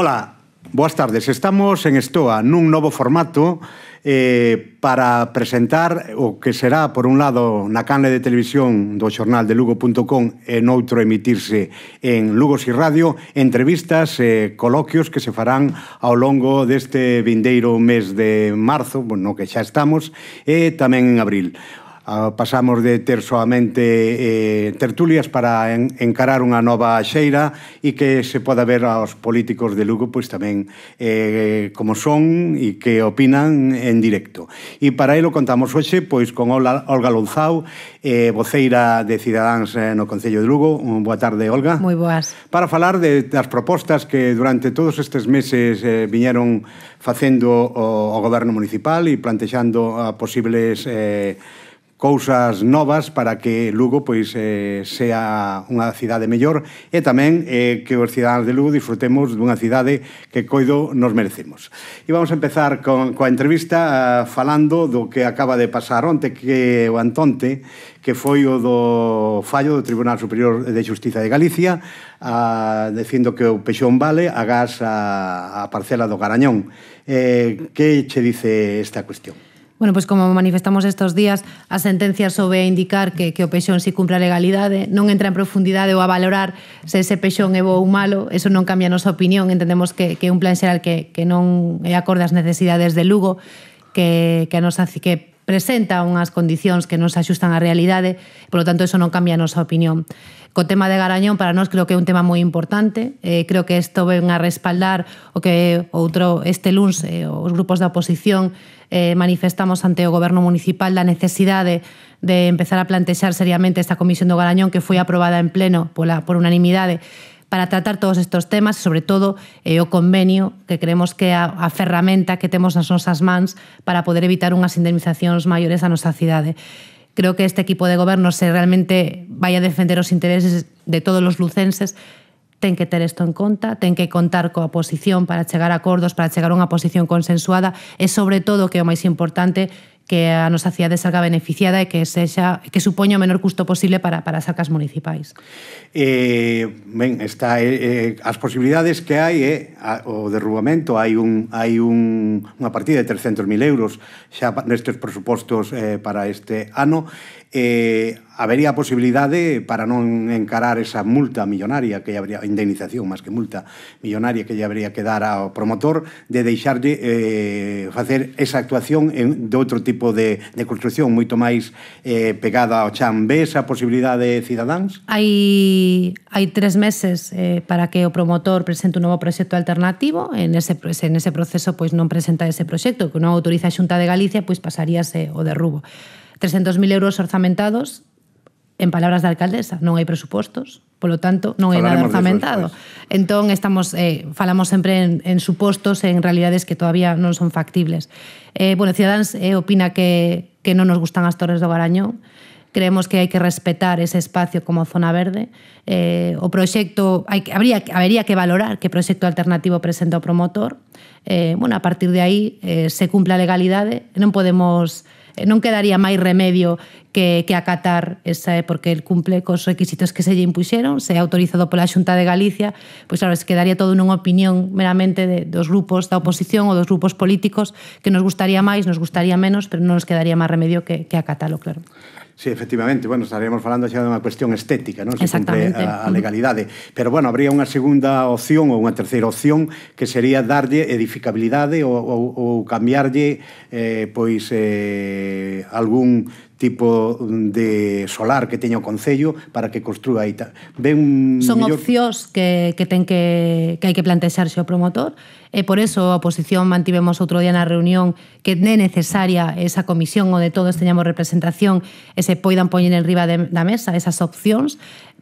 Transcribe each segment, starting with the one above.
Ola, boas tardes. Estamos en Estoa nun novo formato eh, para presentar o que será, por un lado, na canle de televisión do xornal de Lugo.com e noutro emitirse en Lugos e Radio, entrevistas e eh, coloquios que se farán ao longo deste vindeiro mes de marzo, no bueno, que xa estamos, e tamén en abril. Ah, pasamos de ter soamente eh, tertulias para en, encarar unha nova xeira e que se poda ver aos políticos de Lugo pois tamén eh, como son e que opinan en directo. E para ilo contamos hoxe pois con Olga Lonzau, eh, voceira de Cidadáns eh, no Concello de Lugo. Boa tarde, Olga. Moi boas. Para falar de, das propostas que durante todos estes meses eh, viñeron facendo o, o goberno municipal e plantexando a posibles eh, cousas novas para que Lugo pois eh, sea unha cidade mellor e tamén eh, que os cidadáns de Lugo disfrutemos dunha cidade que coido nos merecemos. E vamos a empezar con, coa entrevista eh, falando do que acaba de pasar onte que o Antonte que foi o do fallo do Tribunal Superior de Justiza de Galicia a, eh, dicindo que o peixón vale a gas a, eh, a parcela do Garañón. Eh, que che dice esta cuestión? Bueno, pois pues como manifestamos estes días, a sentencia sobe a indicar que, que o pexón si cumpre a legalidade, non entra en profundidade ou a valorar se ese pexón é bo ou malo, eso non cambia a nosa opinión, entendemos que, que un plan xeral que, que non é acorde as necesidades de Lugo, que, que nos, que presenta unhas condicións que non se axustan á realidade, polo tanto, eso non cambia a nosa opinión co tema de Garañón para nós creo que é un tema moi importante. Eh, creo que isto ven a respaldar o que outro este luns eh, os grupos da oposición eh, manifestamos ante o goberno municipal da necesidade de, de empezar a plantexar seriamente esta comisión do Garañón que foi aprobada en pleno pola, por unanimidade para tratar todos estes temas e, sobre todo, eh, o convenio que creemos que é a, a ferramenta que temos nas nosas mans para poder evitar unhas indemnizacións maiores a nosa cidade creo que este equipo de goberno se realmente vai a defender os intereses de todos os lucenses ten que ter isto en conta, ten que contar coa posición para chegar a acordos, para chegar a unha posición consensuada e, sobre todo, que é o máis importante, que a nosa cidade salga beneficiada e que sexa que supoña o menor custo posible para, para as arcas municipais. Eh, ben, está eh, eh as posibilidades que hai é eh, o derrubamento, hai un hai un unha partida de 300.000 euros xa nestes presupostos eh, para este ano eh, habería a posibilidade para non encarar esa multa millonaria que habría indemnización máis que multa millonaria que lle habría que dar ao promotor de deixarlle eh, facer esa actuación en, de outro tipo de, de construcción moito máis eh, pegada ao chan ve esa posibilidade de cidadáns? Hai, hai tres meses eh, para que o promotor presente un novo proxecto alternativo en ese, en ese proceso pois non presenta ese proxecto que non autoriza a Xunta de Galicia pois pasaríase o derrubo 300.000 euros orzamentados, en palabras da alcaldesa, non hai presupostos, polo tanto, non hai nada orzamentado. Eso, entón, estamos, eh, falamos sempre en, en supostos, en realidades que todavía non son factibles. Eh, bueno, Ciudadans eh, opina que, que non nos gustan as Torres do Garañón, creemos que hai que respetar ese espacio como zona verde. Eh, o proxecto, hai, habría, habería que valorar que proxecto alternativo presenta o promotor. Eh, bueno, a partir de aí eh, se cumpla a legalidade, non podemos Eh, non quedaría máis remedio que, que acatar esa, eh, porque el cumple cos requisitos que se lle impuxeron, se é autorizado pola Xunta de Galicia, pois claro, se quedaría todo nunha opinión meramente de, dos grupos da oposición ou dos grupos políticos que nos gustaría máis, nos gustaría menos, pero non nos quedaría máis remedio que, que acatalo, claro. Sí, efectivamente, bueno, estaríamos falando xa dunha cuestión estética, non? Se Exactamente. A, a legalidade. Pero, bueno, habría unha segunda opción ou unha terceira opción que sería darlle edificabilidade ou, ou, ou cambiarlle eh, pois eh, algún tipo de solar que teña o Concello para que construa aí. Ben Son mellor... opcións que, que ten que, que hai que plantexarse o promotor e por eso a oposición mantivemos outro día na reunión que é necesaria esa comisión onde todos teñamos representación e se poidan poñer en riba de, da mesa esas opcións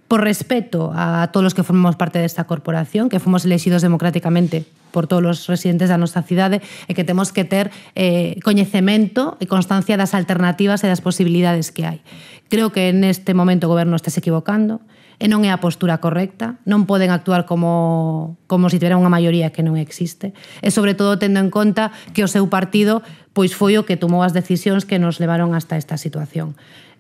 por respeto a todos los que formamos parte desta corporación, que fomos elexidos democráticamente por todos os residentes da nosa cidade e que temos que ter eh, coñecemento e constancia das alternativas e das posibilidades que hai. Creo que neste momento o goberno está se equivocando e non é a postura correcta, non poden actuar como, como se si tivera unha maioría que non existe e sobre todo tendo en conta que o seu partido pois foi o que tomou as decisións que nos levaron hasta esta situación.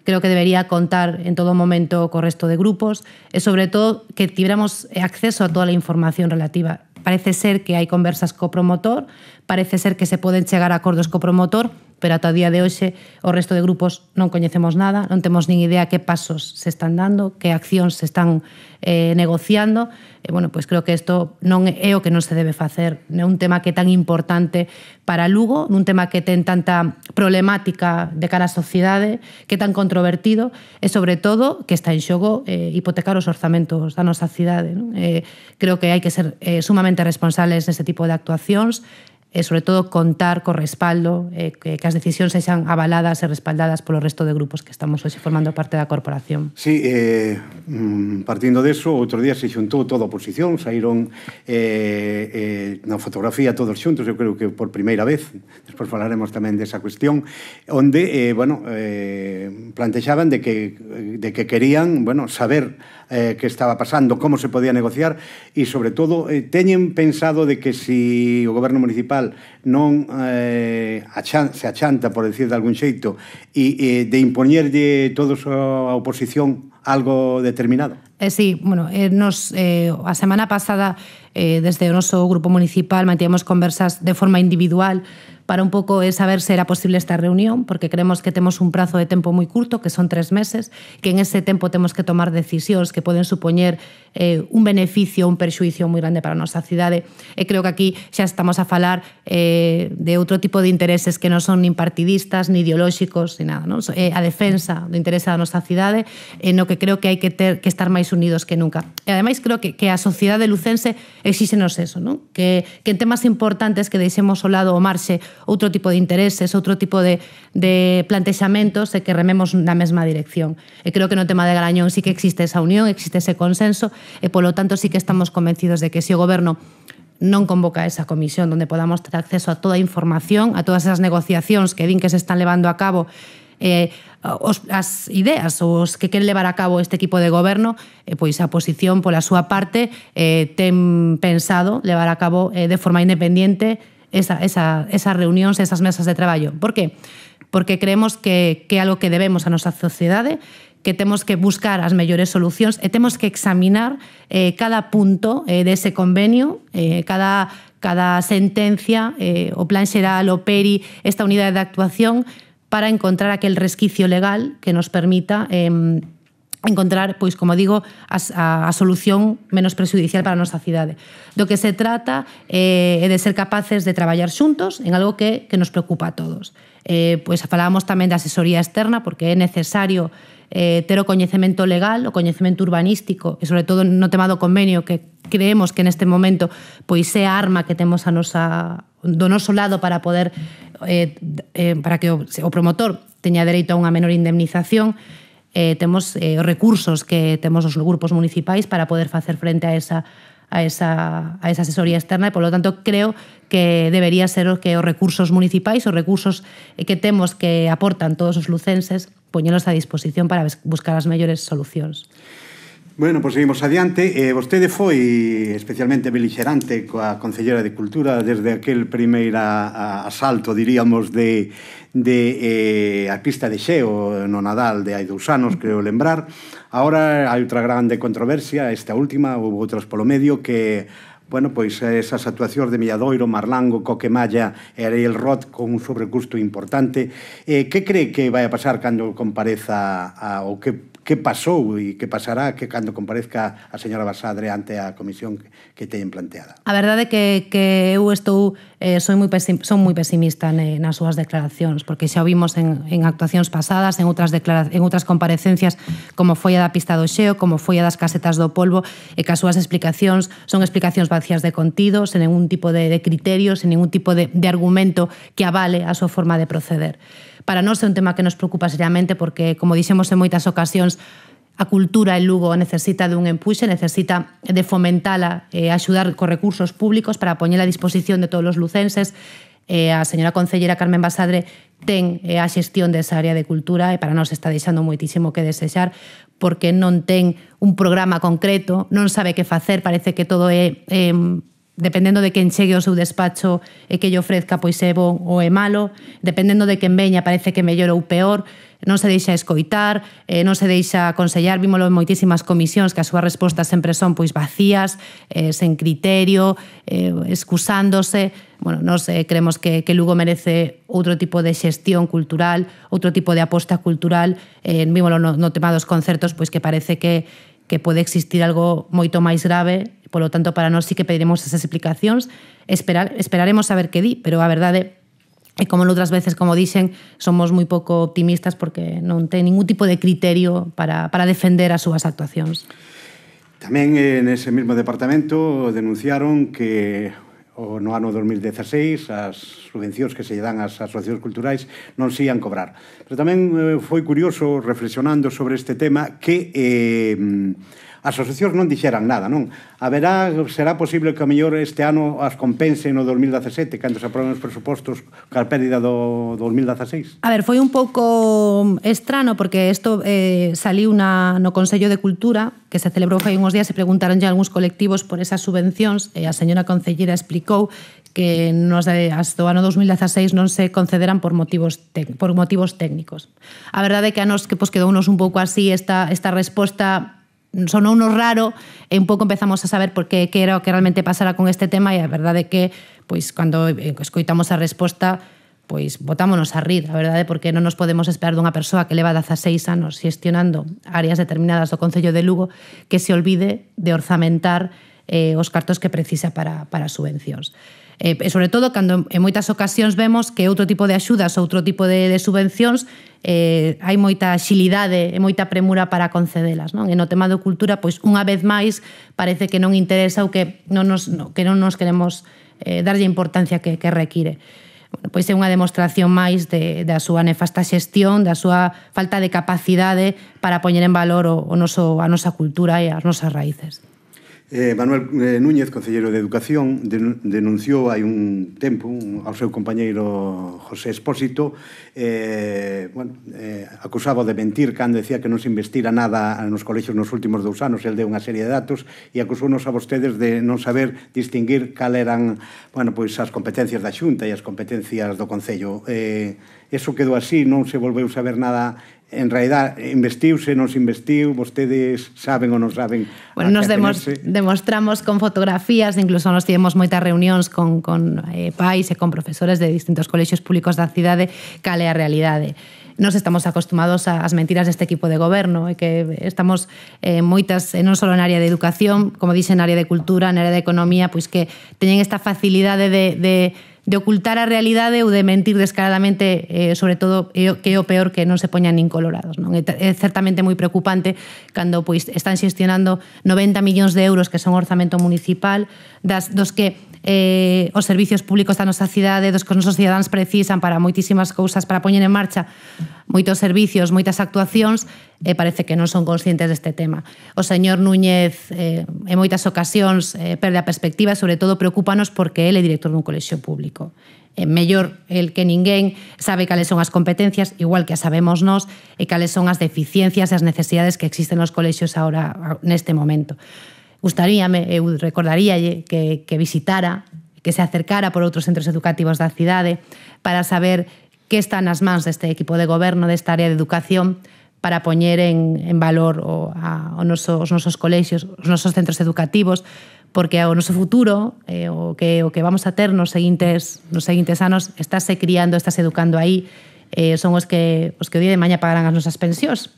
creo que debería contar en todo momento con resto de grupos, es sobre todo que tuviéramos eh, acceso a toda la información relativa. Parece ser que hay conversas copromotor, parece ser que se pueden llegar a acuerdos copromotor, pero ata o día de hoxe o resto de grupos non coñecemos nada, non temos nin idea que pasos se están dando, que accións se están eh, negociando, e bueno, pois creo que isto non é o que non se debe facer, non é un tema que é tan importante para Lugo, un tema que ten tanta problemática de cara á sociedade, que é tan controvertido, e sobre todo que está en xogo eh, hipotecar os orzamentos da nosa cidade. Non? Eh, creo que hai que ser eh, sumamente responsables neste tipo de actuacións, e, eh, sobre todo, contar co respaldo, eh, que, as decisións sexan avaladas e respaldadas polo resto de grupos que estamos hoxe formando parte da corporación. Sí, eh, mm, partindo deso, outro día se xuntou toda a oposición, saíron eh, eh, na fotografía todos xuntos, eu creo que por primeira vez, despois falaremos tamén desa cuestión, onde, eh, bueno, eh, plantexaban de que, de que querían, bueno, saber eh, que estaba pasando, como se podía negociar e, sobre todo, eh, teñen pensado de que si o goberno municipal non eh, achan, se achanta, por decir de algún xeito, e, e de impoñerlle todos a oposición algo determinado? Eh, sí, bueno, eh, nos, eh, a semana pasada eh, desde o noso grupo municipal mantíamos conversas de forma individual para un pouco saber se era posible esta reunión, porque creemos que temos un prazo de tempo moi curto, que son tres meses, que en ese tempo temos que tomar decisións que poden supoñer eh, un beneficio, un perxuicio moi grande para a nosa cidade. E creo que aquí xa estamos a falar eh, de outro tipo de intereses que non son nin partidistas, ni ideolóxicos, ni nada. Non? Eh, a defensa do interese da nosa cidade, eh, no que creo que hai que ter que estar máis unidos que nunca. E ademais creo que, que a sociedade lucense exixenos eso, non? Que, que en temas importantes que deixemos ao lado o marxe outro tipo de intereses, outro tipo de, de plantexamentos e que rememos na mesma dirección. E creo que no tema de Garañón sí que existe esa unión, existe ese consenso e polo tanto sí que estamos convencidos de que se si o goberno non convoca esa comisión donde podamos ter acceso a toda a información, a todas esas negociacións que din que se están levando a cabo eh, os, as ideas os que queren levar a cabo este equipo de goberno eh, pois a posición pola súa parte eh, ten pensado levar a cabo eh, de forma independente esa, esa, esas reunións, esas mesas de traballo. Por qué? Porque creemos que, que é algo que debemos a nosa sociedade, que temos que buscar as mellores solucións e temos que examinar eh, cada punto eh, dese convenio, eh, cada, cada sentencia, eh, o plan xeral, o PERI, esta unidade de actuación, para encontrar aquel resquicio legal que nos permita eh, encontrar, pois como digo, a, a solución menos presudicial para a nosa cidade. Do que se trata eh, é de ser capaces de traballar xuntos en algo que, que nos preocupa a todos. Eh, pois falábamos tamén da asesoría externa porque é necesario eh, ter o coñecemento legal, o coñecemento urbanístico e sobre todo no tema do convenio que creemos que neste momento pois é a arma que temos a nosa, do noso lado para poder eh, eh, para que o, o promotor teña dereito a unha menor indemnización eh, temos eh, recursos que temos os grupos municipais para poder facer frente a esa a esa, a esa asesoría externa e, polo tanto, creo que debería ser o que os recursos municipais, os recursos eh, que temos que aportan todos os lucenses, poñelos a disposición para buscar as mellores solucións. Bueno, pois pues seguimos adiante. Eh, vostede foi especialmente belixerante coa Concellera de Cultura desde aquel primeira asalto, diríamos, de, de eh, a pista de xeo no Nadal de hai dous anos, creo lembrar. Ahora hai outra grande controversia, esta última, ou outras polo medio, que bueno, pois esas actuacións de Milladoiro, Marlango, Coquemalla e Ariel Roth con un sobrecusto importante. Eh, que cree que vai a pasar cando compareza a, ou que que pasou e que pasará que cando comparezca a señora Basadre ante a comisión que teñen planteada. A verdade é que, que eu estou eh, son moi pesim, son moi pesimista ne, nas súas declaracións, porque xa o vimos en, en actuacións pasadas, en outras en outras comparecencias, como foi a da pista do Xeo, como foi a das casetas do polvo, e que as súas explicacións son explicacións vacías de contido, sen ningún tipo de, de criterio, sen ningún tipo de, de argumento que avale a súa forma de proceder para nós é un tema que nos preocupa seriamente porque, como dixemos en moitas ocasións, a cultura en Lugo necesita dun empuxe, necesita de fomentala e eh, axudar co recursos públicos para poñer a disposición de todos os lucenses. Eh, a señora Concellera Carmen Basadre ten eh, a xestión desa área de cultura e para nós está deixando moitísimo que desexar porque non ten un programa concreto, non sabe que facer, parece que todo é eh, dependendo de quen chegue ao seu despacho e que lle ofrezca pois é bon ou é malo, dependendo de quen veña parece que mellor ou peor, non se deixa escoitar, eh, non se deixa aconsellar, vímolo en moitísimas comisións que as súas respostas sempre son pois vacías, eh, sen criterio, eh, excusándose, bueno, non eh, creemos que, que Lugo merece outro tipo de xestión cultural, outro tipo de aposta cultural, eh, vímolo no, no tema dos concertos, pois que parece que que pode existir algo moito máis grave Polo tanto, para nós sí que pediremos esas explicacións, esperar, esperaremos a ver que di, pero a verdade E como outras veces, como dixen, somos moi pouco optimistas porque non ten ningún tipo de criterio para, para defender as súas actuacións. Tamén en eh, ese mesmo departamento denunciaron que o no ano 2016 as subvencións que se lle dan ás asociacións culturais non se ian cobrar. Pero tamén eh, foi curioso reflexionando sobre este tema que eh, as asociacións non dixeran nada, non? Haberá, será posible que a mellor este ano as compense no 2017, cando se aproben os presupostos ca pérdida do 2016? A ver, foi un pouco estrano, porque isto eh, saliu na, no Consello de Cultura, que se celebrou fai uns días, se preguntaron a algúns colectivos por esas subvencións, e a señora Concellera explicou que nos hasta o ano 2016 non se concederan por motivos por motivos técnicos. A verdade é que a nos que pois, quedounos un pouco así esta esta resposta sonou nos raro e un pouco empezamos a saber por que, qué era o que realmente pasara con este tema e a verdade que pois cando eh, escoitamos a resposta pois botámonos a rir, a verdade, porque non nos podemos esperar dunha persoa que leva 16 anos xestionando áreas determinadas do Concello de Lugo que se olvide de orzamentar eh, os cartos que precisa para, para subvencións. Eh, e, sobre todo cando en moitas ocasións vemos que outro tipo de axudas, outro tipo de, de subvencións eh, hai moita xilidade e moita premura para concedelas. Non? E no tema do cultura, pois unha vez máis parece que non interesa ou que non nos, no, que non nos queremos eh, darlle importancia que, que require. Bueno, pois é unha demostración máis de, da súa nefasta xestión, da súa falta de capacidade para poñer en valor o, o noso, a nosa cultura e as nosas raíces. Eh, Manuel eh, Núñez, Concelleiro de Educación, denunciou hai un tempo un, ao seu compañeiro José Espósito eh, bueno, eh, acusaba de mentir cando decía que non se investira nada nos colexios nos últimos dous anos, el deu unha serie de datos e acusounos a vostedes de non saber distinguir cal eran bueno, pois as competencias da Xunta e as competencias do Concello. Eh, eso quedou así, non se volveu saber nada en realidad investiuse, nos investiu, vostedes saben ou non saben bueno, nos demos, demostramos con fotografías, incluso nos tivemos moitas reunións con, con eh, pais e con profesores de distintos colexios públicos da cidade cale a realidade nos estamos acostumados ás mentiras deste equipo de goberno e que estamos eh, moitas, eh, non só en área de educación, como dixen, en área de cultura, en área de economía, pois que teñen esta facilidade de, de de ocultar a realidade ou de mentir descaradamente, eh, sobre todo que é o peor que non se poñan nin colorados. Non? É, é certamente moi preocupante cando pois están xestionando 90 millóns de euros que son orzamento municipal, das, dos que eh, os servicios públicos da nosa cidade, dos que os nosos cidadáns precisan para moitísimas cousas, para poñer en marcha moitos servicios, moitas actuacións, e eh, parece que non son conscientes deste tema. O señor Núñez eh, en moitas ocasións eh, perde a perspectiva, sobre todo preocupanos porque ele é director dun colexio público. É eh, mellor el que ninguén sabe cales son as competencias, igual que as sabemos nós, e cales son as deficiencias e as necesidades que existen nos colexios ahora neste momento. Gustaríame, eu recordaríalle que, que visitara, que se acercara por outros centros educativos da cidade para saber que están nas mans deste equipo de goberno desta área de educación para poñer en, en valor o, a, o noso, os nosos colexios, os nosos centros educativos, porque o noso futuro, eh, o, que, o que vamos a ter nos seguintes, nos seguintes anos, estáse criando, estáse educando aí, eh, son os que, os que o día de maña pagarán as nosas pensións.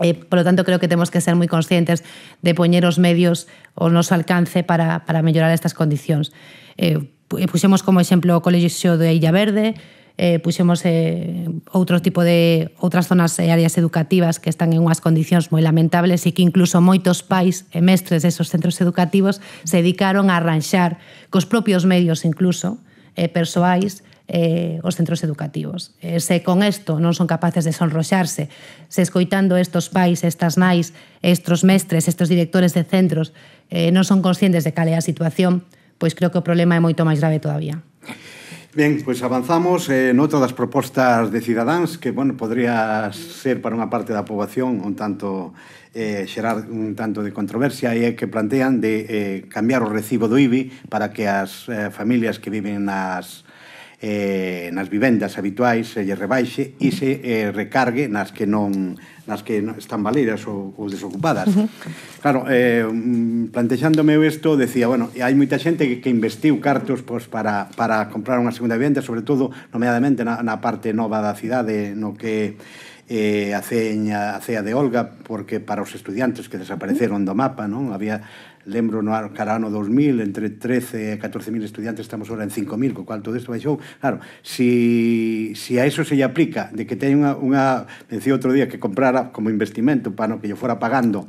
Eh, por lo tanto, creo que temos que ser moi conscientes de poñer os medios o noso alcance para, para mellorar estas condicións. Eh, puxemos como exemplo o Colegio de Illa Verde, eh, puxemos eh, outro tipo de outras zonas e eh, áreas educativas que están en unhas condicións moi lamentables e que incluso moitos pais e mestres desos centros educativos se dedicaron a arranxar cos propios medios incluso eh, persoais eh, os centros educativos. Eh, se con isto non son capaces de sonroxarse, se escoitando estos pais, estas nais, estos mestres, estos directores de centros, eh, non son conscientes de cal é a situación, pois creo que o problema é moito máis grave todavía. Bien, pois avanzamos eh, noutra das propostas de Cidadáns que, bueno, podría ser para unha parte da poboación un tanto eh, xerar un tanto de controversia e é que plantean de eh, cambiar o recibo do IBI para que as eh, familias que viven nas eh, nas vivendas habituais se lle rebaixe e se eh, recargue nas que non nas que están valeiras ou, ou desocupadas. Uh -huh. Claro, eh, mm, plantexándome isto, decía, bueno, hai moita xente que, que investiu cartos pois, para, para comprar unha segunda vivenda, sobre todo, nomeadamente, na, na parte nova da cidade, no que eh, a, ceña, a cea de Olga, porque para os estudiantes que desapareceron do mapa, non? Había, lembro, no carano ano 2000, entre 13 e 14.000 estudiantes, estamos ahora en 5.000, co cual todo isto baixou. Claro, si, si a eso se lle aplica, de que teña unha, unha decía outro día, que comprara como investimento para no que lle fora pagando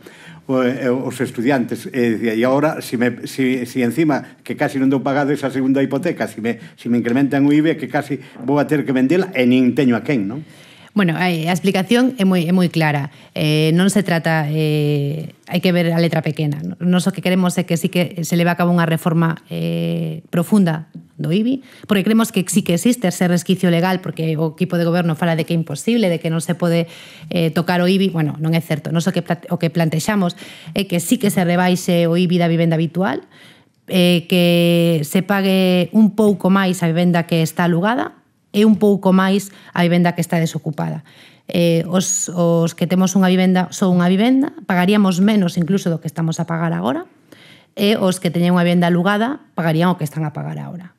os estudiantes e e agora se si me si, si encima que casi non dou pagado esa segunda hipoteca, se si me, si me incrementan o IBE que casi vou a ter que vendela e nin teño a quen, non? Bueno, eh, a explicación é moi, é moi clara. Eh, non se trata... Eh, hai que ver a letra pequena. Non so que queremos é que sí que se leva a cabo unha reforma eh, profunda do IBI, porque creemos que sí que existe ese resquicio legal, porque o equipo de goberno fala de que é imposible, de que non se pode eh, tocar o IBI. Bueno, non é certo. Non so que, o que plantexamos é que sí que se rebaixe o IBI da vivenda habitual, eh, que se pague un pouco máis a vivenda que está alugada, e un pouco máis a vivenda que está desocupada. Eh, os, os que temos unha vivenda son unha vivenda, pagaríamos menos incluso do que estamos a pagar agora, e os que teñen unha vivenda alugada pagarían o que están a pagar agora.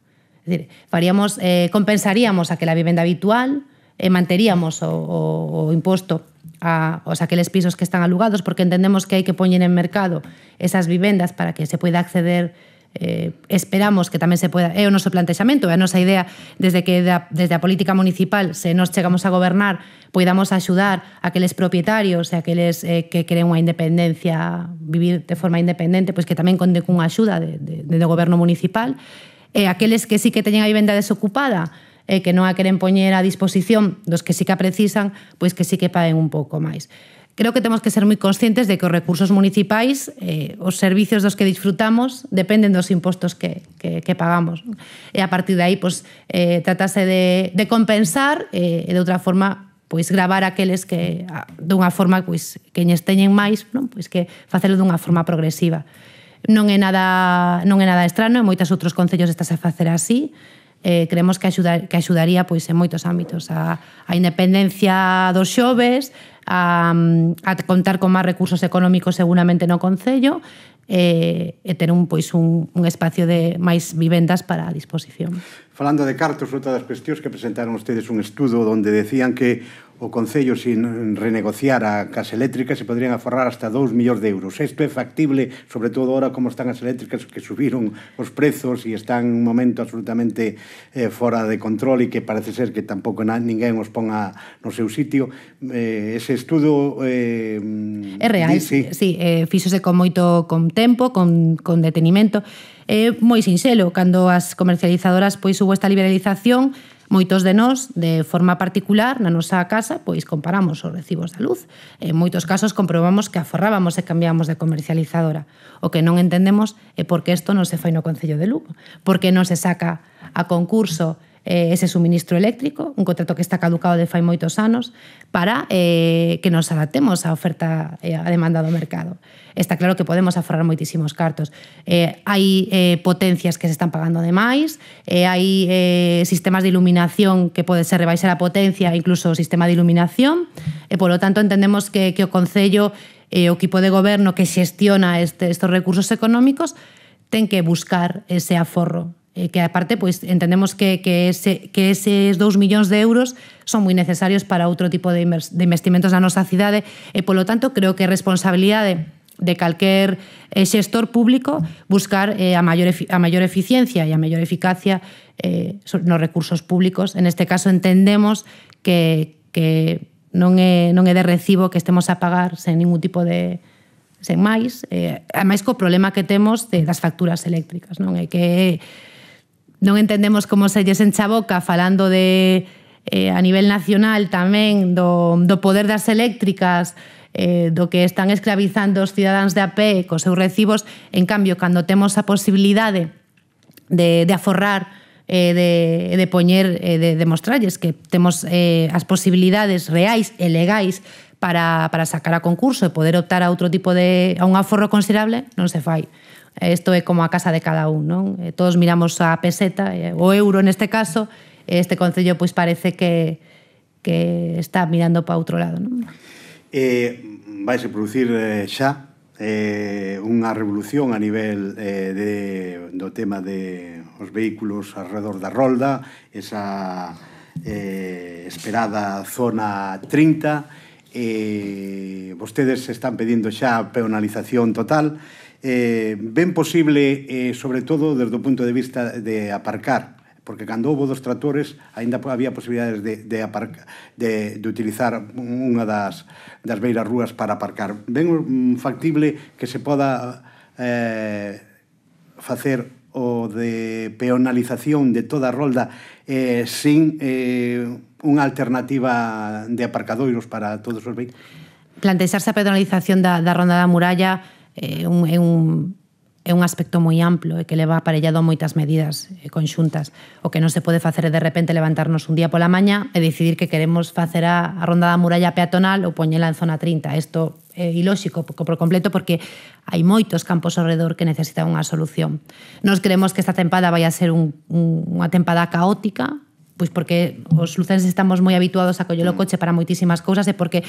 É decir, faríamos, eh, compensaríamos aquela vivenda habitual e eh, manteríamos o, o, o imposto a, os aqueles pisos que están alugados porque entendemos que hai que poñer en mercado esas vivendas para que se poida acceder eh, esperamos que tamén se poda é o noso plantexamento, é a nosa idea desde que da, desde a política municipal se nos chegamos a gobernar, poidamos axudar a aqueles propietarios e aqueles eh, que queren unha independencia, vivir de forma independente, pois que tamén conde cunha axuda de, de, de do goberno municipal, e aqueles que sí que teñen a vivenda desocupada, e que non a queren poñer a disposición dos que sí que a precisan, pois que sí que paguen un pouco máis. Creo que temos que ser moi conscientes de que os recursos municipais, eh, os servicios dos que disfrutamos, dependen dos impostos que, que, que pagamos. E a partir de aí, pues, eh, tratase de, de compensar eh, e de outra forma pois gravar aqueles que dunha forma pois queñes teñen máis, non? Pois que facelo dunha forma progresiva. Non é nada non é nada estrano, en moitos outros concellos estás a facer así. Eh, creemos que axudar, que axudaría pois en moitos ámbitos a, a independencia dos xoves, a, a contar con máis recursos económicos seguramente no Concello e, eh, e ter un, pois, un, un espacio de máis vivendas para a disposición. Falando de cartos, outra das cuestións que presentaron ustedes un estudo onde decían que o Concello sin renegociar a casa eléctrica se poderían aforrar hasta 2 millóns de euros. Isto é factible, sobre todo ahora como están as eléctricas que subiron os prezos e están en un momento absolutamente eh, fora de control e que parece ser que tampouco na, ninguén os pon a, no seu sitio. Eh, ese estudo... Eh, é real, sí, sí eh, fixose con moito con tempo, con, con detenimento. É eh, moi sinxelo, cando as comercializadoras pois hubo esta liberalización, Moitos de nós, de forma particular, na nosa casa, pois comparamos os recibos da luz. En moitos casos comprobamos que aforrábamos e cambiábamos de comercializadora. O que non entendemos é por que isto non se fai no Concello de Lugo, por que non se saca a concurso eh, ese suministro eléctrico, un contrato que está caducado de fai moitos anos, para eh, que nos adaptemos á oferta e eh, a demanda do mercado. Está claro que podemos aforrar moitísimos cartos. Eh, hai eh, potencias que se están pagando de máis, eh, hai eh, sistemas de iluminación que pode ser rebaixar a potencia, incluso o sistema de iluminación, e polo tanto entendemos que, que o Concello e eh, o equipo de goberno que xestiona este, estos recursos económicos ten que buscar ese aforro eh, que aparte pois entendemos que, que, ese, que eses 2 millóns de euros son moi necesarios para outro tipo de, de investimentos na nosa cidade e polo tanto creo que é responsabilidade de calquer eh, xestor público buscar eh, a, maior, a maior eficiencia e a maior eficacia eh, nos recursos públicos. En este caso entendemos que, que non, é, non é de recibo que estemos a pagar sen ningún tipo de, sen máis, eh, a máis co problema que temos de, das facturas eléctricas, non? É que non entendemos como se lles encha boca falando de eh, a nivel nacional tamén do, do poder das eléctricas eh, do que están esclavizando os cidadáns de AP cos seus recibos en cambio, cando temos a posibilidade de, de aforrar eh, de, de poñer, eh, de demostralles que temos eh, as posibilidades reais e legais para, para sacar a concurso e poder optar a outro tipo de a un aforro considerable, non se fai. Eh, isto é como a casa de cada un, non? Eh, todos miramos a peseta, eh, o euro neste caso, este concello pois parece que que está mirando para outro lado, non? Eh, vaise producir eh, xa eh, unha revolución a nivel eh, de, do tema de os vehículos alrededor da rolda, esa eh, esperada zona 30, eh, vostedes están pedindo xa a peonalización total, eh, ben posible, eh, sobre todo desde o punto de vista de aparcar, porque cando houve dos tractores aínda había posibilidades de, de, aparca, de, de utilizar unha das, das beiras rúas para aparcar. Ben factible que se poda eh, facer o de peonalización de toda a rolda eh, sin eh, unha alternativa de aparcadoiros para todos os vehículos. Plantexarse a peonalización da, da ronda da muralla é un, é un é un aspecto moi amplo e que leva aparellado moitas medidas eh, conxuntas. O que non se pode facer é de repente levantarnos un día pola maña e decidir que queremos facer a, a ronda da muralla peatonal ou poñela en zona 30. Isto é ilóxico por completo porque hai moitos campos ao redor que necesitan unha solución. Nos creemos que esta tempada vai a ser un, un, unha tempada caótica, pois porque os lucenses estamos moi habituados a collelo o mm. coche para moitísimas cousas e porque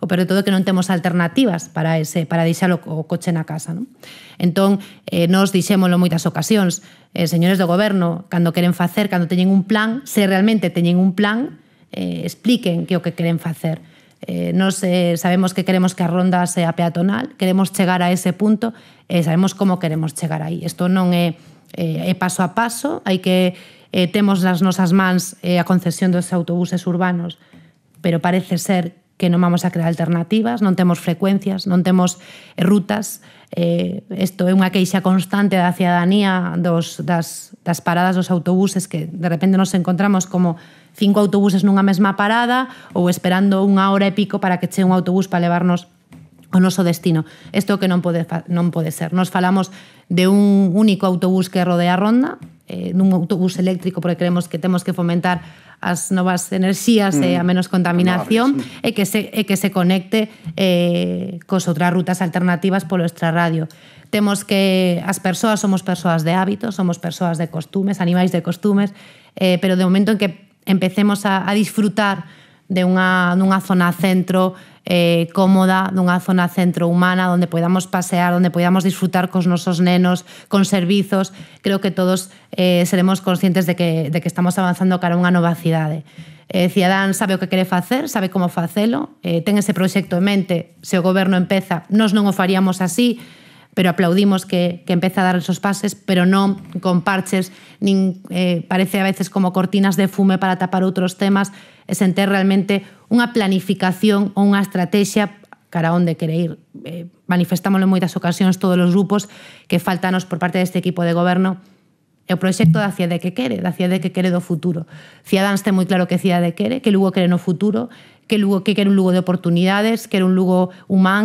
o pero de todo que non temos alternativas para ese para deixar o, o coche na casa, non? Entón, eh, nos dixémolo moitas ocasións, eh, señores do goberno, cando queren facer, cando teñen un plan, se realmente teñen un plan, eh, expliquen que o que queren facer. Eh, nos eh, sabemos que queremos que a ronda sea peatonal, queremos chegar a ese punto, eh, sabemos como queremos chegar aí. Isto non é, eh, é paso a paso, hai que eh, temos nas nosas mans eh, a concesión dos autobuses urbanos, pero parece ser que non vamos a crear alternativas, non temos frecuencias, non temos eh, rutas. Eh, isto é unha queixa constante da ciudadanía dos, das, das paradas dos autobuses que de repente nos encontramos como cinco autobuses nunha mesma parada ou esperando unha hora e pico para que che un autobús para levarnos o noso destino. Isto que non pode, non pode ser. Nos falamos de un único autobús que rodea a Ronda, eh, nun autobús eléctrico porque creemos que temos que fomentar as novas enerxías mm. e eh, a menos contaminación sí. e que se, e que se conecte eh, cos outras rutas alternativas polo extrarradio. Temos que as persoas somos persoas de hábitos, somos persoas de costumes, animais de costumes, eh, pero de momento en que empecemos a, a disfrutar de unha, dunha zona centro eh, cómoda, dunha zona centro humana onde podamos pasear, onde podamos disfrutar cos nosos nenos, con servizos creo que todos eh, seremos conscientes de que, de que estamos avanzando cara a unha nova cidade eh, Ciadán sabe o que quere facer, sabe como facelo eh, ten ese proxecto en mente se o goberno empeza, nos non o faríamos así pero aplaudimos que, que empeza a dar esos pases, pero non con parches, nin, eh, parece a veces como cortinas de fume para tapar outros temas, es ter realmente una planificación o una estrategia para dónde quiere ir. Eh, Manifestamos en muchas ocasiones todos los grupos que faltanos por parte de este equipo de gobierno. El proyecto de da de que quere, da de que quere do futuro. Ciudadanos ten muy claro que de quiere que Lugo quiere no futuro, que Lugo que un Lugo de oportunidades, que era un Lugo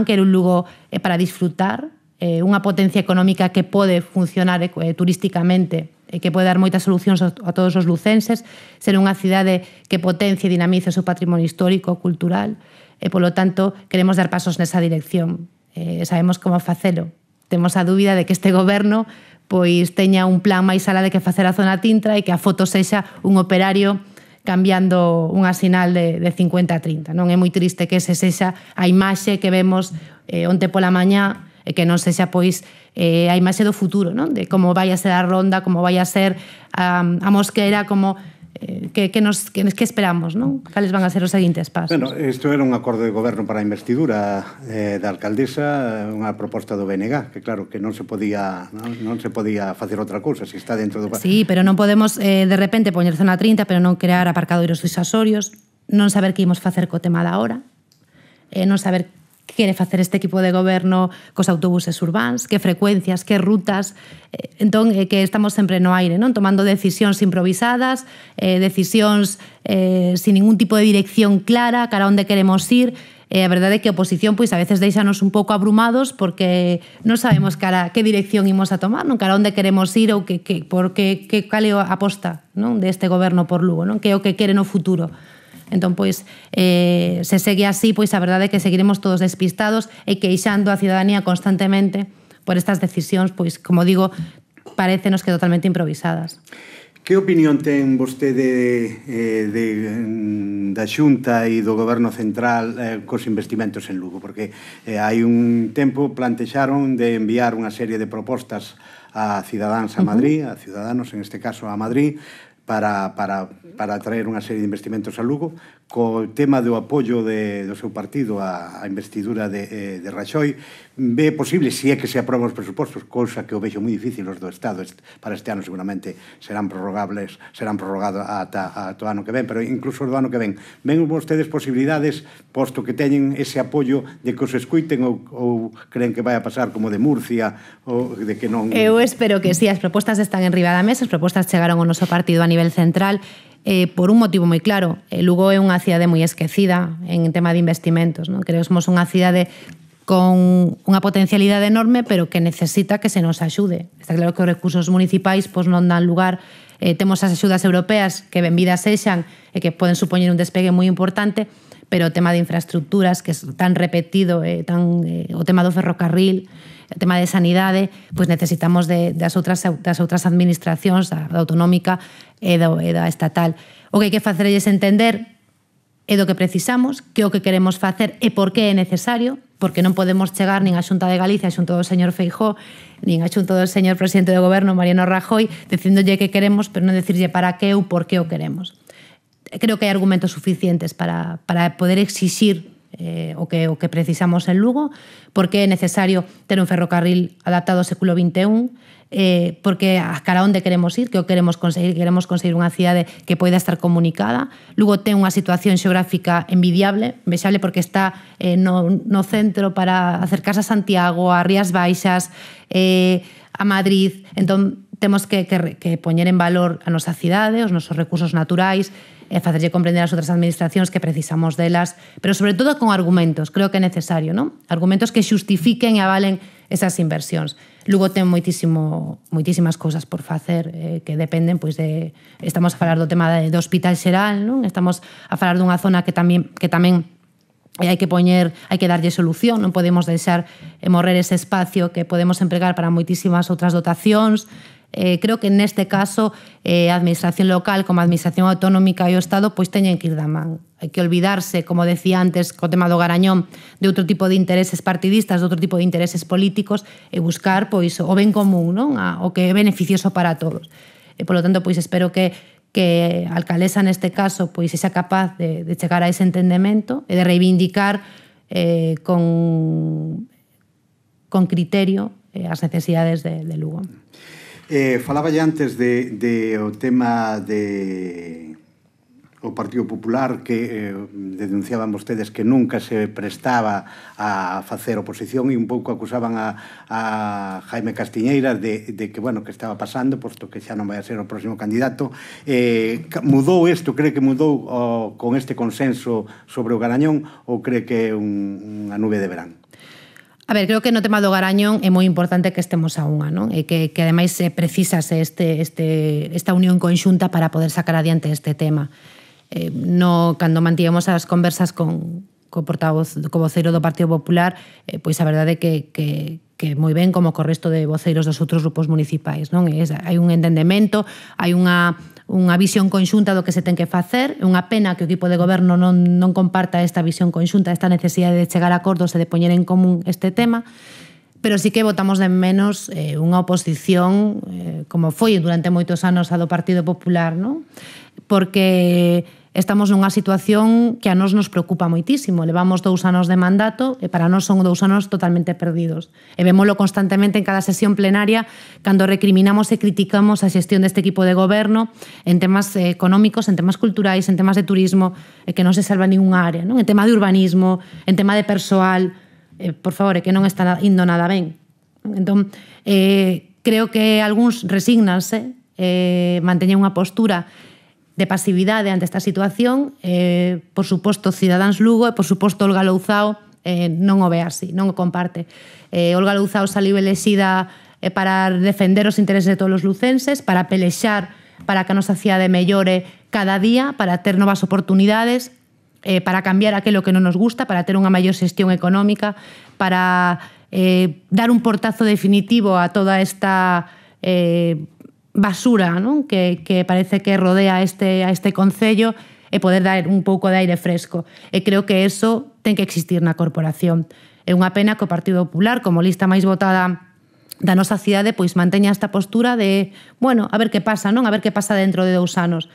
que era un Lugo eh, para disfrutar, eh, una potencia económica que puede funcionar turísticamente e eh, que pode dar moitas solucións a todos os lucenses, ser unha cidade que potencie e dinamice o seu patrimonio histórico, cultural, e polo tanto queremos dar pasos nesa dirección. E eh, sabemos como facelo. Temos a dúbida de que este goberno pois teña un plan máis ala de que facer a zona tintra e que a foto sexa un operario cambiando unha sinal de, de 50 a 30. Non é moi triste que se sexa a imaxe que vemos eh, onte pola mañá e que non sexa pois eh, a imaxe do futuro, non? de como vai a ser a ronda, como vai a ser um, a mosquera, como eh, que, que, nos, que, que esperamos, non? Cales van a ser os seguintes pasos? Bueno, isto era un acordo de goberno para a investidura eh, da alcaldesa, unha proposta do BNG, que claro, que non se podía non, non se podía facer outra cousa, se está dentro do... Sí, pero non podemos eh, de repente poñer zona 30, pero non crear aparcadoiros disuasorios, non saber que imos facer co tema da hora, eh, non saber quere facer este equipo de goberno cos autobuses urbans, que frecuencias, que rutas, eh, entón eh, que estamos sempre no aire, non tomando decisións improvisadas, eh, decisións eh, sin ningún tipo de dirección clara, cara onde queremos ir, E a verdade é que a oposición pois a veces deixanos un pouco abrumados porque non sabemos cara que dirección imos a tomar, non cara onde queremos ir ou que que por que que cal é a aposta, non, deste goberno por Lugo, non? Que é o que quere no futuro. Entón, pois, eh, se segue así, pois a verdade é que seguiremos todos despistados e queixando a ciudadanía constantemente por estas decisións, pois, como digo, parecenos que totalmente improvisadas. Que opinión ten vostede de, eh, de, da Xunta e do Goberno Central eh, cos investimentos en Lugo? Porque eh, hai un tempo plantexaron de enviar unha serie de propostas a cidadáns a Madrid, uh -huh. a ciudadanos en este caso a Madrid, para, para, para traer unha serie de investimentos a Lugo co tema do apoio de, do seu partido á investidura de, eh, de Raxoi ve posible, si é que se aproban os presupostos, cousa que o vexo moi difícil os do Estado est, para este ano seguramente serán prorrogables, serán prorrogados ata, ata o ano que ven, pero incluso o ano que ven. Ven vostedes posibilidades, posto que teñen ese apoio de que os escuiten ou, ou creen que vai a pasar como de Murcia ou de que non... Eu espero que si sí, as propostas están en riba da mesa, as propostas chegaron ao noso partido a nivel central, eh, por un motivo moi claro. Eh, Lugo é unha cidade moi esquecida en tema de investimentos. Non? somos unha cidade con unha potencialidade enorme, pero que necesita que se nos axude. Está claro que os recursos municipais pois, non dan lugar eh, temos as axudas europeas que benvidas sexan e que poden supoñer un despegue moi importante, pero o tema de infraestructuras que é tan repetido, eh, tan, eh, o tema do ferrocarril, o tema de sanidade, pois necesitamos de, das, outras, das outras administracións, da, da autonómica e da, e da estatal. O que hai que facer é entender é do que precisamos, que o que queremos facer e por que é necesario, porque non podemos chegar nin a Xunta de Galicia, a Xunta do señor Feijó, nin a Xunta do señor presidente do goberno Mariano Rajoy, dicindolle que queremos, pero non decirlle para que ou por que o queremos. Creo que hai argumentos suficientes para, para poder exixir Eh, o, que, que, precisamos en Lugo, porque es necesario tener un ferrocarril adaptado al século XXI, eh, porque a cara dónde queremos ir, que queremos conseguir, queremos conseguir una ciudad que pueda estar comunicada. Lugo tiene una situación geográfica envidiable, envidiable porque está en eh, no, centro para acercarse a Santiago, a Rías Baixas, a Madrid, entonces temos que, que, que poñer en valor a nosa cidade, os nosos recursos naturais, e facerlle comprender as outras administracións que precisamos delas, pero sobre todo con argumentos, creo que é necesario, non? Argumentos que xustifiquen e avalen esas inversións. Lugo ten moitísimo, moitísimas cousas por facer eh, que dependen pois de estamos a falar do tema de, do hospital xeral, non? Estamos a falar dunha zona que tamén que tamén e eh, hai que poñer, hai que darlle solución, non podemos deixar eh, morrer ese espacio que podemos empregar para moitísimas outras dotacións, Eh, creo que en este caso eh, administración local como administración autonómica y o Estado pues teñen que ir la mano hay que olvidarse, como decía antes co tema do Garañón, de otro tipo de intereses partidistas, de otro tipo de intereses políticos y e buscar pois o ben común, non? o que es beneficioso para todos. E, por lo tanto, pues espero que que en este este caso pois sea capaz de, de a ese entendimiento y e de reivindicar eh, con, con criterio las necesidades de Lugo. Eh, falaba antes de, de o tema de o Partido Popular que eh, denunciaban vostedes que nunca se prestaba a facer oposición e un pouco acusaban a, a Jaime Castiñeiras de, de que, bueno, que estaba pasando, posto que xa non vai a ser o próximo candidato. Eh, mudou isto, cree que mudou oh, con este consenso sobre o Garañón ou cree que é un, unha nube de verán? A ver, creo que no tema do garañón é moi importante que estemos a unha, non? E que, que ademais se precisase este, este, esta unión conxunta para poder sacar adiante este tema. Eh, no, cando mantivemos as conversas con, co portavoz, co voceiro do Partido Popular, eh, pois a verdade é que, que, que moi ben como co resto de voceiros dos outros grupos municipais, non? É, hai un entendemento, hai unha unha visión conxunta do que se ten que facer. É unha pena que o equipo de goberno non, non comparta esta visión conxunta, esta necesidade de chegar a acordos e de poñer en común este tema pero sí que votamos de menos eh, unha oposición eh, como foi durante moitos anos a do Partido Popular, non? Porque Estamos nunha situación que a nós nos preocupa moitísimo. Levamos dous anos de mandato e para nós son dous anos totalmente perdidos. E vemoslo constantemente en cada sesión plenaria cando recriminamos e criticamos a xestión deste equipo de goberno en temas eh, económicos, en temas culturais, en temas de turismo, e que non se salva unha área, non? en tema de urbanismo, en tema de persoal, eh, por favor, que non está indo nada ben. Entón, eh, creo que algúns resignanse, eh, manteñen unha postura de pasividade ante esta situación, eh, por suposto Cidadáns Lugo e por suposto Olga Louzao eh, non o ve así, non o comparte. Eh, Olga Louzao saliu elexida eh, para defender os intereses de todos os lucenses, para pelexar para que a nosa cidade mellore cada día, para ter novas oportunidades, eh, para cambiar aquilo que non nos gusta, para ter unha maior xestión económica, para eh, dar un portazo definitivo a toda esta eh, basura non? Que, que parece que rodea este, a este concello e poder dar un pouco de aire fresco. E creo que eso ten que existir na corporación. É unha pena que o Partido Popular, como lista máis votada da nosa cidade, pois manteña esta postura de, bueno, a ver que pasa, non? A ver que pasa dentro de dous anos.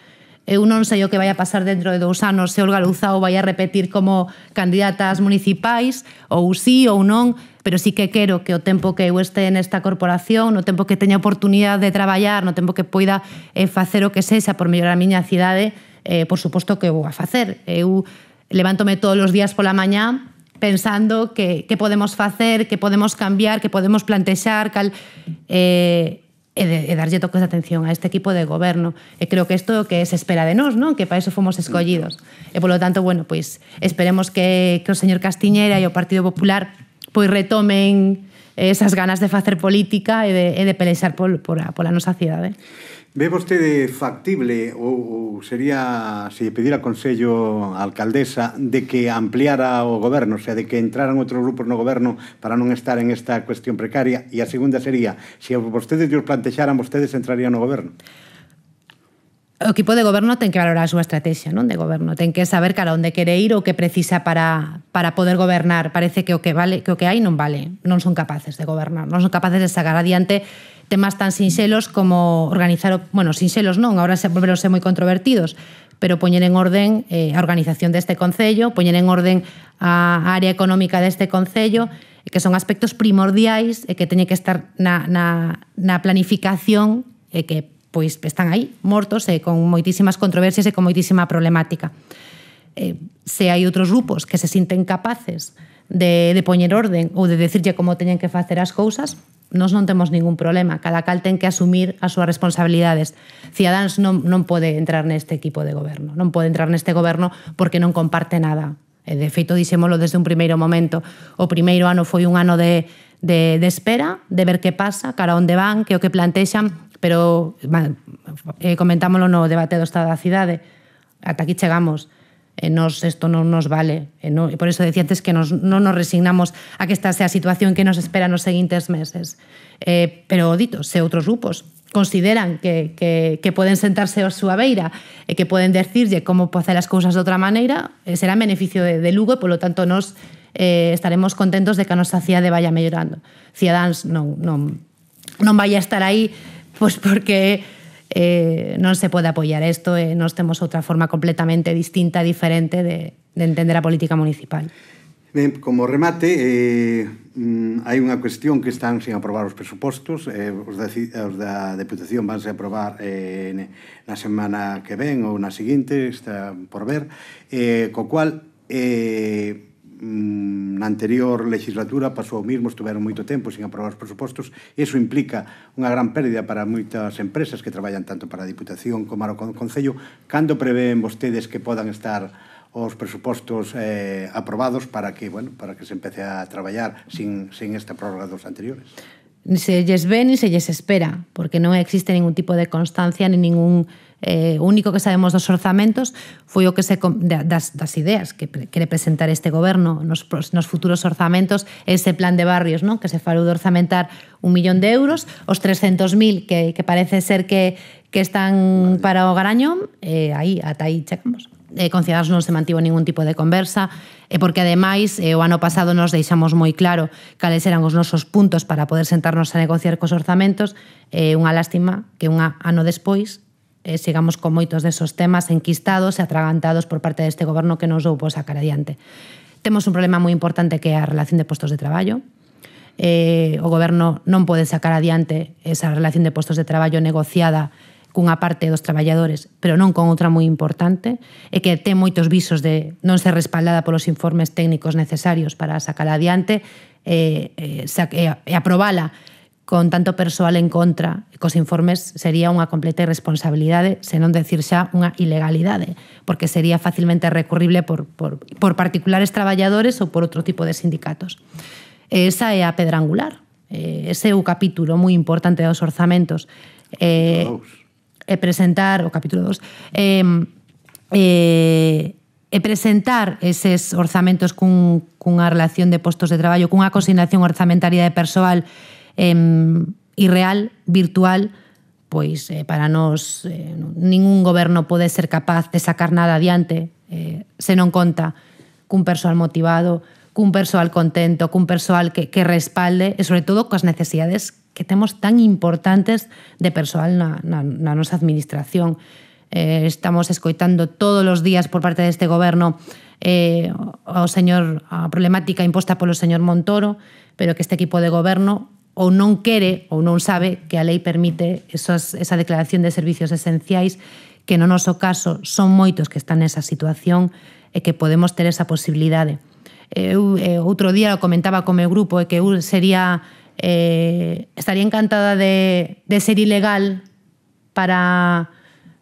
Eu non sei o que vai a pasar dentro de dous anos se Olga Luzao vai a repetir como candidatas municipais, ou sí ou non, pero sí que quero que o tempo que eu este nesta corporación, no tempo que teña oportunidade de traballar, no tempo que poida eh, facer o que sexa por mellorar a miña cidade, eh, por suposto que vou a facer. Eu levántome todos os días pola mañá pensando que, que podemos facer, que podemos cambiar, que podemos plantexar, cal... Eh, e, de, e darlle toques de atención a este equipo de goberno. E creo que isto é o que se espera de nós, non? Que para iso fomos escollidos. E polo tanto, bueno, pois esperemos que, que o señor Castiñera e o Partido Popular pois retomen esas ganas de facer política e de, e de pelexar por, por, por a nosa cidade. Eh? Ve vostede factible ou, ou sería, se pedira consello á alcaldesa de que ampliara o goberno, o sea, de que entraran outros grupos no goberno para non estar en esta cuestión precaria? E a segunda sería, se vostedes os plantexaran, vostedes entrarían no goberno? O equipo de goberno ten que valorar a súa estrategia non de goberno, ten que saber cara onde quere ir ou que precisa para, para poder gobernar. Parece que o que vale que o que hai non vale, non son capaces de gobernar, non son capaces de sacar adiante temas tan sinxelos como organizar, bueno, sinxelos non, agora se volveron ser moi controvertidos, pero poñer en orden eh, a organización deste Concello, poñer en orden a área económica deste Concello, que son aspectos primordiais e que teñen que estar na, na, na planificación e que pois están aí, mortos, e con moitísimas controversias e con moitísima problemática. Eh, se hai outros grupos que se sinten capaces de de, de poñer orden ou de decirlle como teñen que facer as cousas, nós non temos ningún problema. Cada cal ten que asumir as súas responsabilidades. Ciadáns non, non pode entrar neste equipo de goberno. Non pode entrar neste goberno porque non comparte nada. E, de feito, dixémolo desde un primeiro momento. O primeiro ano foi un ano de, de, de espera, de ver que pasa, cara onde van, que o que plantexan, pero, bueno, eh, comentámoslo no debate do Estado da Cidade, ata aquí chegamos Eh, esto no nos vale. Eh, y por eso decía antes que no nos resignamos a que esta sea situación que nos espera en los siguientes meses. Eh, pero, dito, se otros grupos consideran que, pueden sentarse a suaveira y que pueden decirle cómo hacer las cosas de otra manera, será en beneficio de, Lugo y, por lo tanto, nos estaremos contentos de que nuestra hacía de vaya mejorando. Ciudadanos no no no vaya a estar ahí pues porque eh, non se pode apoiar isto e eh, nós temos outra forma completamente distinta, e diferente de, de entender a política municipal. Ben, como remate, eh, mm, hai unha cuestión que están sin aprobar os presupostos, eh, os, da, os da Deputación vanse a aprobar eh, na semana que ven ou na seguinte, está por ver, eh, co cual eh, Mm, na anterior legislatura pasou o mismo, estuveron moito tempo sin aprobar os presupostos, e iso implica unha gran pérdida para moitas empresas que traballan tanto para a Diputación como para o Concello. Cando prevén vostedes que podan estar os presupostos eh, aprobados para que, bueno, para que se empece a traballar sin, sin esta prórroga dos anteriores? Ni se lles ve ni se lles espera, porque non existe ningún tipo de constancia ni ningún eh, o único que sabemos dos orzamentos foi o que se das, das ideas que quere presentar este goberno nos, nos futuros orzamentos ese plan de barrios non que se falou de orzamentar un millón de euros os 300.000 que, que parece ser que, que están vale. para o garaño eh, aí ata aí chegamos eh, con Ciudadanos non se mantivo ningún tipo de conversa, e eh, porque ademais eh, o ano pasado nos deixamos moi claro cales eran os nosos puntos para poder sentarnos a negociar cos orzamentos, eh, unha lástima que un ano despois eh, sigamos con moitos desos temas enquistados e atragantados por parte deste goberno que nos houbo pois, sacar adiante. Temos un problema moi importante que é a relación de postos de traballo. Eh, o goberno non pode sacar adiante esa relación de postos de traballo negociada cunha parte dos traballadores, pero non con outra moi importante, e que ten moitos visos de non ser respaldada polos informes técnicos necesarios para sacala adiante e, eh, eh, e, e aprobala con tanto persoal en contra, cos informes sería unha completa irresponsabilidade, senón decir xa unha ilegalidade, porque sería facilmente recurrible por, por, por particulares traballadores ou por outro tipo de sindicatos. Esa é a pedra angular, ese é o capítulo moi importante dos orzamentos. Eh, e presentar o capítulo 2 eh, eh, e presentar eses orzamentos cun, cunha relación de postos de traballo, cunha consignación orzamentaria de persoal eh, irreal, virtual, pues eh, para nos eh, ningún gobierno puede ser capaz de sacar nada adiante eh, se non conta un personal motivado, un personal contento, con un personal que respalde sobre todo con las necesidades que tenemos tan importantes de personal en nuestra administración. estamos escoitando todos los días por parte de este gobierno o señor a problemática imposta el señor Montoro, pero que este equipo de gobierno ou non quere ou non sabe que a lei permite esas, esa declaración de servicios esenciais que no noso caso son moitos que están nesa situación e que podemos ter esa posibilidade. Eu, eu eh, outro día o comentaba co meu grupo e que eu sería eh, estaría encantada de, de ser ilegal para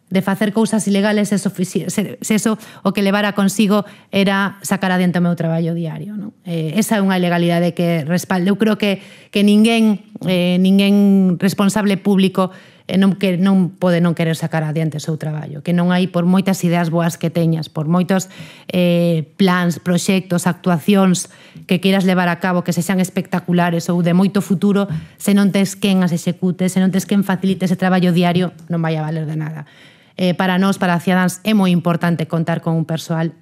de facer cousas ilegales eso, se, eso o que levara consigo era sacar adiante o meu traballo diario non? Eh, esa é unha ilegalidade que respalde. eu creo que, que ninguén eh, ninguén responsable público eh, non, que non pode non querer sacar adiante o seu traballo que non hai por moitas ideas boas que teñas por moitos eh, plans, proxectos, actuacións que queiras levar a cabo que se sean espectaculares ou de moito futuro se non tes quen as execute se non tes quen facilite ese traballo diario non vai a valer de nada eh, para nós, para a Ciadans, é moi importante contar con un persoal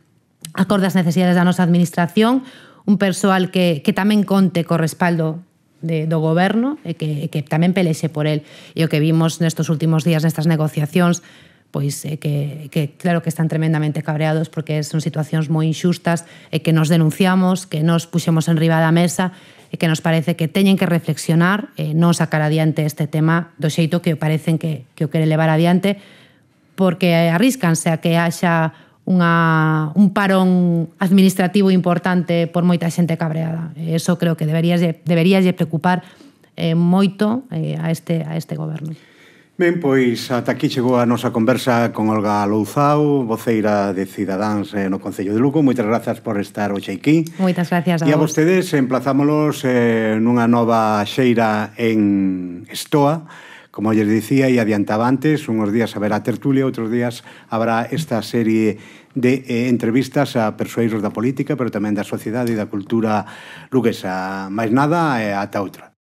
acorde ás necesidades da nosa administración, un persoal que, que tamén conte co respaldo de, do goberno e que, e que tamén pelexe por el. E o que vimos nestos últimos días nestas negociacións pois é eh, que, que claro que están tremendamente cabreados porque son situacións moi inxustas e que nos denunciamos, que nos puxemos en riba da mesa e que nos parece que teñen que reflexionar e eh, non sacar adiante este tema do xeito que parecen que, que o quere levar adiante porque arriscanse a que haxa unha, un parón administrativo importante por moita xente cabreada. eso creo que deberías deberías de preocupar eh, moito eh, a, este, a este goberno. Ben, pois ata aquí chegou a nosa conversa con Olga Louzao, voceira de Cidadáns eh, no Concello de Lugo. Moitas grazas por estar hoxe aquí. Moitas gracias a vos. E a vostedes emplazámolos eh, nunha nova xeira en Estoa, Como lle dicía e adiantaba antes, uns días haberá tertulia, outros días habrá esta serie de eh, entrevistas a persoeiros da política, pero tamén da sociedade e da cultura luguesa. Mais nada, eh, ata outra.